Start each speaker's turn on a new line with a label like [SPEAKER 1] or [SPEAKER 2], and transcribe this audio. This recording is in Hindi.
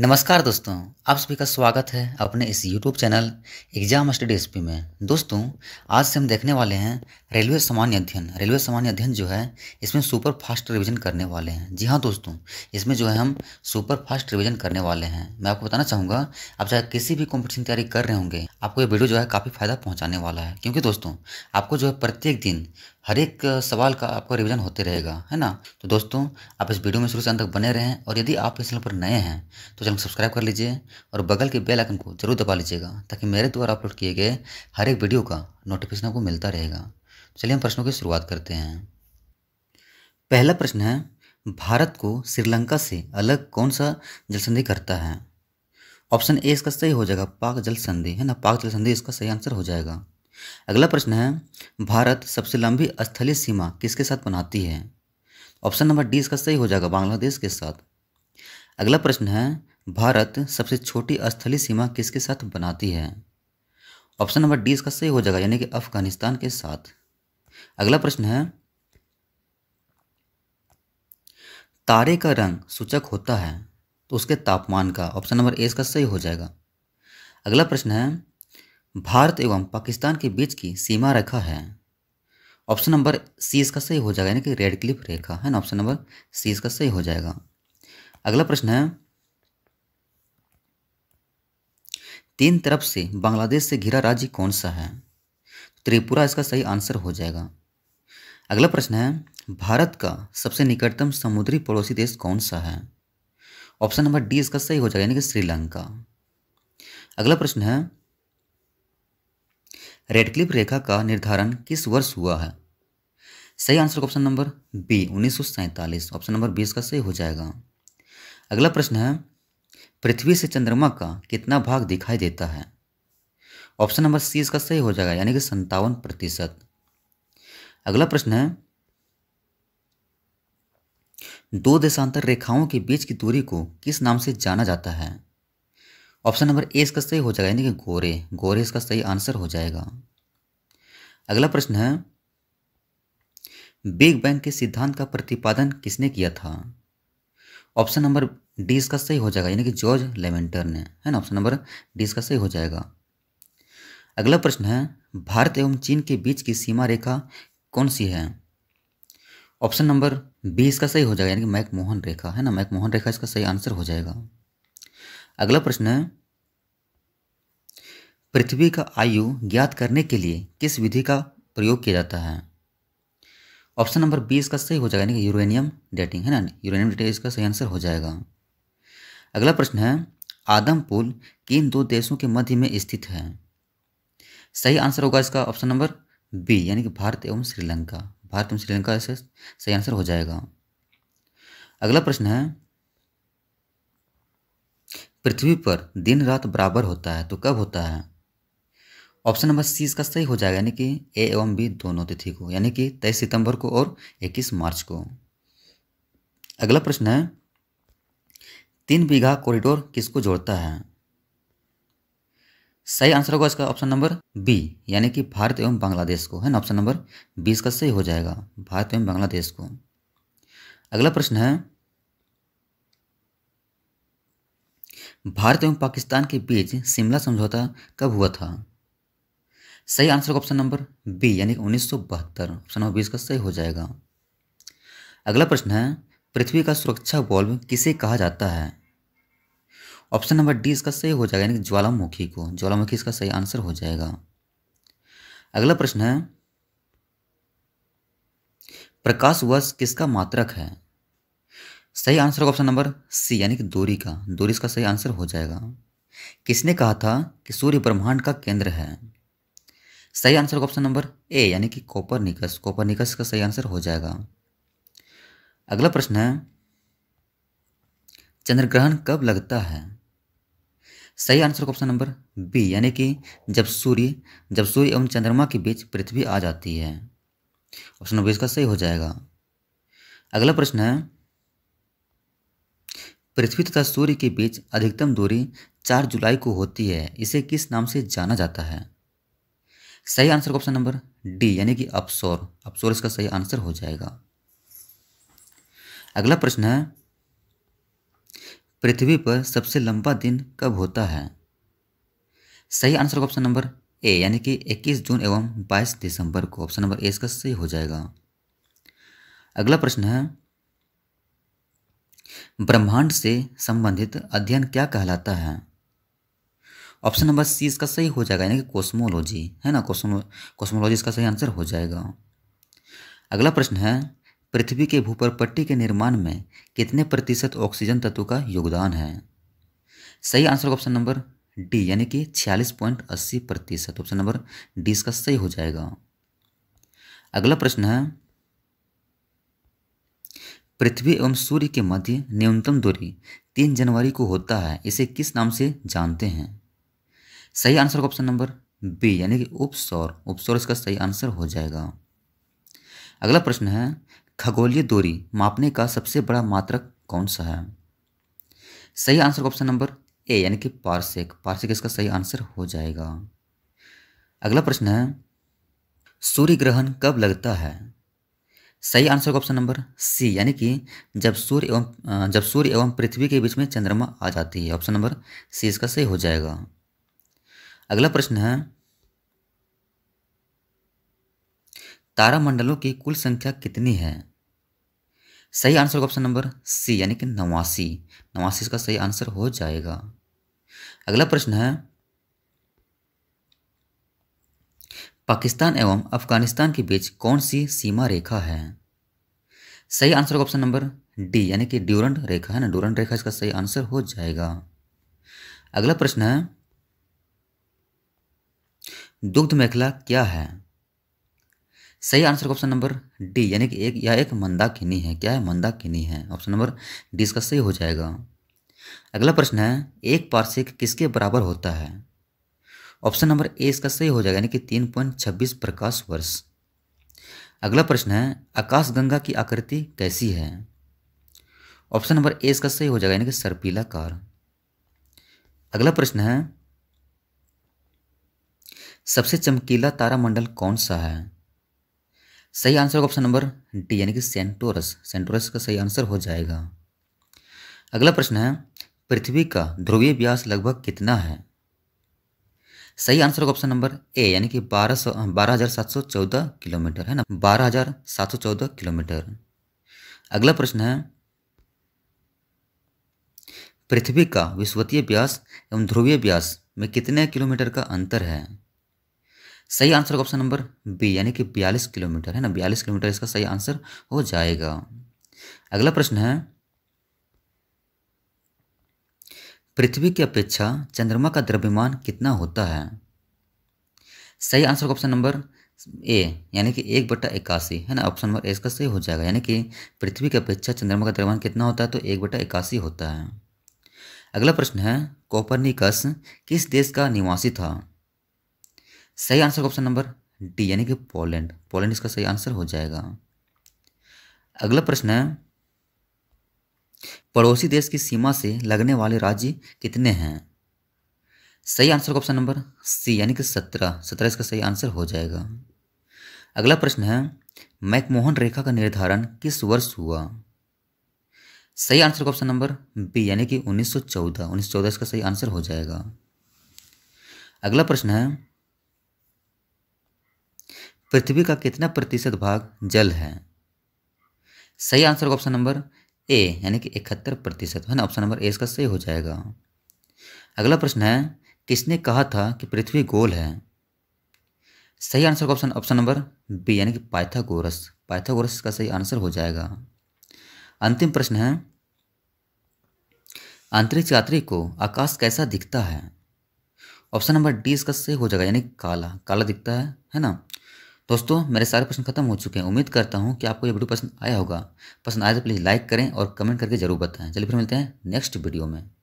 [SPEAKER 1] नमस्कार दोस्तों आप सभी का स्वागत है अपने इस YouTube channel exam study S में दोस्तों आज से हम देखने वाले हैं रेलवे सामान्य अध्ययन रेलवे सामान्य अध्ययन जो है इसमें सुपर फास्ट रिवीजन करने वाले हैं जी हाँ दोस्तों इसमें जो है हम सुपर फास्ट रिवीजन करने वाले हैं मैं आपको बताना चाहूँगा आप चाहे किसी भी कॉम्पिटिशन तैयारी कर रहे होंगे आपको ये वीडियो जो है काफ़ी फायदा पहुँचाने वाला है क्योंकि दोस्तों आपको जो है प्रत्येक दिन हर एक सवाल का आपका रिवीजन होते रहेगा है ना तो दोस्तों आप इस वीडियो में शुरू से अंत तक बने रहें और यदि आप इस चैनल पर नए हैं तो चैनल सब्सक्राइब कर लीजिए और बगल के बेल आइकन को जरूर दबा लीजिएगा ताकि मेरे द्वारा अपलोड किए गए हर एक वीडियो का नोटिफिकेशन आपको मिलता रहेगा चलिए हम प्रश्नों की शुरुआत करते हैं पहला प्रश्न है भारत को श्रीलंका से अलग कौन सा जल संधि करता है ऑप्शन ए इसका सही हो जाएगा पाक जल संधि है ना पाक जल संधि इसका सही आंसर हो जाएगा अगला प्रश्न है भारत सबसे लंबी स्थलीय सीमा किसके साथ बनाती है ऑप्शन नंबर डी इसका सही हो जाएगा बांग्लादेश के साथ अगला प्रश्न है भारत सबसे छोटी स्थलीय सीमा किसके साथ बनाती है ऑप्शन नंबर डी इसका सही हो जाएगा यानी कि अफगानिस्तान के साथ अगला प्रश्न है तारे का रंग सूचक होता है तो उसके तापमान का ऑप्शन नंबर ए इसका सही हो जाएगा अगला प्रश्न है भारत एवं पाकिस्तान के बीच की सीमा रेखा है ऑप्शन नंबर सी इसका सही हो जाएगा यानी कि रेड क्लिफ रेखा है ना ऑप्शन नंबर सी इसका सही हो जाएगा अगला प्रश्न है तीन तरफ से बांग्लादेश से घिरा राज्य कौन सा है त्रिपुरा इसका सही आंसर हो जाएगा अगला प्रश्न है भारत का सबसे निकटतम समुद्री पड़ोसी देश कौन सा है ऑप्शन नंबर डी इसका सही हो जाएगा यानी कि श्रीलंका अगला प्रश्न है रेडक्लिप रेखा का निर्धारण किस वर्ष हुआ है सही आंसर ऑप्शन नंबर बी उन्नीस ऑप्शन नंबर बीस का सही हो जाएगा अगला प्रश्न है पृथ्वी से चंद्रमा का कितना भाग दिखाई देता है ऑप्शन नंबर सी इसका सही हो जाएगा यानी कि संतावन प्रतिशत अगला प्रश्न है दो देशांतर रेखाओं के बीच की दूरी को किस नाम से जाना जाता है ऑप्शन नंबर ए इसका सही हो जाएगा यानी कि गोरे गोरे इसका सही आंसर हो जाएगा अगला प्रश्न है बिग बैंग के सिद्धांत का प्रतिपादन किसने किया था ऑप्शन नंबर डी इसका सही हो जाएगा यानी कि जॉर्ज लेमेंटर ने है ना ऑप्शन नंबर डी इसका सही हो जाएगा अगला प्रश्न है भारत एवं चीन के बीच की सीमा रेखा कौन सी है ऑप्शन नंबर बी इसका सही हो जाएगा यानी कि मैकमोहन रेखा है ना मैकमोहन रेखा इसका सही आंसर हो जाएगा अगला प्रश्न है पृथ्वी का आयु ज्ञात करने के लिए किस विधि का प्रयोग किया जाता है ऑप्शन नंबर बी इसका सही हो जाएगा यानी कि यूरेनियम डेटिंग है ना यूरेनियम डेटिंग इसका सही आंसर हो जाएगा अगला प्रश्न है आदम पुल किन दो देशों के मध्य में स्थित है सही आंसर होगा इसका ऑप्शन नंबर बी यानी कि भारत एवं श्रीलंका भारत एवं श्रीलंका इसका सही आंसर हो जाएगा अगला प्रश्न है पृथ्वी पर दिन रात बराबर होता है तो कब होता है ऑप्शन नंबर सी इसका सही हो जाएगा यानी कि ए एवं बी दोनों तिथि को यानी कि तेईस सितंबर को और इक्कीस मार्च को अगला प्रश्न है तीन बीघा कॉरिडोर किसको जोड़ता है सही आंसर होगा इसका ऑप्शन नंबर बी यानी कि भारत एवं बांग्लादेश को है ना ऑप्शन नंबर बी इसका सही हो जाएगा भारत एवं बांग्लादेश को अगला प्रश्न है भारत एवं पाकिस्तान के बीच शिमला समझौता कब हुआ था सही आंसर ऑप्शन नंबर बी यानी कि उन्नीस ऑप्शन नंबर बीस का सही हो जाएगा अगला प्रश्न है पृथ्वी का सुरक्षा बॉल्ब किसे कहा जाता है ऑप्शन नंबर डी इसका सही हो जाएगा यानी कि ज्वालामुखी को ज्वालामुखी इसका सही आंसर हो जाएगा अगला प्रश्न है प्रकाश वर्ष किसका मात्रक है सही आंसर होगा ऑप्शन नंबर सी यानी कि दूरी का दूरी इसका सही आंसर हो जाएगा किसने कहा था कि सूर्य ब्रह्मांड का केंद्र है सही आंसर होगा ऑप्शन नंबर ए यानी कि कॉपर निकस कॉपर निकस का सही आंसर हो जाएगा अगला प्रश्न है चंद्रग्रहण कब लगता है सही आंसर का ऑप्शन नंबर बी यानी कि जब सूर्य जब सूर्य एवं चंद्रमा के बीच पृथ्वी आ जाती है ऑप्शन नंबर इसका सही हो जाएगा अगला प्रश्न है पृथ्वी तथा सूर्य के बीच अधिकतम दूरी 4 जुलाई को होती है इसे किस नाम से जाना जाता है सही आंसर ऑप्शन नंबर डी यानी कि अपसौर अपसौर इसका सही आंसर हो जाएगा अगला प्रश्न है पृथ्वी पर सबसे लंबा दिन कब होता है सही आंसर ऑप्शन नंबर ए यानी कि 21 जून एवं 22 दिसंबर को ऑप्शन नंबर ए इसका सही हो जाएगा अगला प्रश्न है ब्रह्मांड से संबंधित अध्ययन क्या कहलाता है ऑप्शन नंबर सी इसका सही हो जाएगा यानी कि कॉस्मोलॉजी है ना कॉस्मोलॉजी इसका सही आंसर हो जाएगा अगला प्रश्न है पृथ्वी के भूपर पट्टी के निर्माण में कितने प्रतिशत ऑक्सीजन तत्व का योगदान है सही आंसर ऑप्शन नंबर डी यानी कि छियालीस पॉइंट अस्सी प्रतिशत ऑप्शन नंबर डी इसका सही हो जाएगा अगला प्रश्न है पृथ्वी एवं सूर्य के मध्य न्यूनतम दूरी तीन जनवरी को होता है इसे किस नाम से जानते हैं सही आंसर ऑप्शन नंबर बी यानी कि उपसौर उपसौर इसका सही आंसर हो जाएगा अगला प्रश्न है खगोलीय दूरी मापने का सबसे बड़ा मात्रक कौन सा है सही आंसर ऑप्शन नंबर ए यानी कि पार्सिक पार्सिक इसका सही आंसर हो जाएगा अगला प्रश्न है सूर्य ग्रहण कब लगता है सही आंसर ऑप्शन नंबर सी यानी कि जब सूर्य एवं जब सूर्य एवं पृथ्वी के बीच में चंद्रमा आ जाती है ऑप्शन नंबर सी इसका सही हो जाएगा अगला प्रश्न है तारामंडलों की कुल संख्या कितनी है सही आंसर ऑप्शन नंबर सी यानी कि नवासी नवासी इसका सही आंसर हो जाएगा अगला प्रश्न है पाकिस्तान एवं अफगानिस्तान के बीच कौन सी सीमा रेखा है सही आंसर होगा ऑप्शन नंबर डी यानी कि ड्यूरंट रेखा है ना ड्यूरंट रेखा इसका सही आंसर हो जाएगा अगला प्रश्न है दुग्ध मेखला क्या है सही आंसर ऑप्शन नंबर डी यानी कि एक या एक मंदाकिनी है क्या है मंदाकिनी है ऑप्शन नंबर डी इसका सही हो जाएगा अगला प्रश्न है एक पार्शिक किसके बराबर होता है ऑप्शन नंबर ए इसका सही हो जाएगा यानी कि तीन पॉइंट छब्बीस प्रकाश वर्ष अगला प्रश्न है आकाशगंगा की आकृति कैसी है ऑप्शन नंबर ए इसका सही हो जाएगा यानी कि कार अगला प्रश्न है सबसे चमकीला तारामंडल कौन सा है सही आंसर ऑप्शन नंबर डी यानी कि सेंटोरस सेंटोरस का सही आंसर हो जाएगा अगला प्रश्न है पृथ्वी का ध्रुवीय व्यास लगभग कितना है सही आंसर होगा ऑप्शन नंबर ए यानी कि बारह सौ हज़ार सात सौ चौदह किलोमीटर है ना बारह हज़ार सात सौ चौदह किलोमीटर अगला प्रश्न है पृथ्वी का विश्वतीय व्यास एवं ध्रुवीय व्यास में कितने किलोमीटर का अंतर है सही आंसर का ऑप्शन नंबर बी यानी कि बयालीस किलोमीटर है ना बयालीस किलोमीटर इसका सही आंसर हो जाएगा अगला प्रश्न है पृथ्वी की अपेक्षा चंद्रमा का द्रव्यमान कितना होता है सही आंसर का ऑप्शन नंबर ए यानी कि एक बटा इक्यासी है ना ऑप्शन नंबर ए इसका सही हो जाएगा यानी कि पृथ्वी की अपेक्षा चंद्रमा का द्रव्यमान कितना होता है तो एक बटा इक्यासी होता है अगला प्रश्न है कोपरनिकस किस देश का निवासी था सही आंसर का ऑप्शन नंबर डी यानी कि पोलैंड पोलैंड इसका सही आंसर हो जाएगा अगला प्रश्न है पड़ोसी देश की सीमा से लगने वाले राज्य कितने हैं सही आंसर ऑप्शन नंबर सी यानी कि सत्रह सत्रह इसका सही आंसर हो जाएगा अगला प्रश्न है मैकमोहन रेखा का निर्धारण किस वर्ष हुआ सही आंसर ऑप्शन नंबर बी यानी कि 1914 1914 इसका सही आंसर हो जाएगा अगला प्रश्न है पृथ्वी का कितना प्रतिशत भाग जल है सही आंसर ऑप्शन नंबर ए यानी कि इकहत्तर प्रतिशत है ना ऑप्शन नंबर ए इसका सही हो जाएगा अगला प्रश्न है किसने कहा था कि पृथ्वी गोल है सही आंसर का ऑप्शन ऑप्शन नंबर बी यानी कि पाइथागोरस पाइथागोरस का सही आंसर हो जाएगा अंतिम प्रश्न है अंतरिक्ष यात्री को आकाश कैसा दिखता है ऑप्शन नंबर डी इसका सही हो जाएगा यानी काला काला दिखता है है ना दोस्तों मेरे सारे प्रश्न खत्म हो चुके हैं उम्मीद करता हूँ कि आपको ये वीडियो पसंद आया होगा पसंद आया तो प्लीज़ लाइक करें और कमेंट करके जरूर बताएं चलिए फिर मिलते हैं नेक्स्ट वीडियो में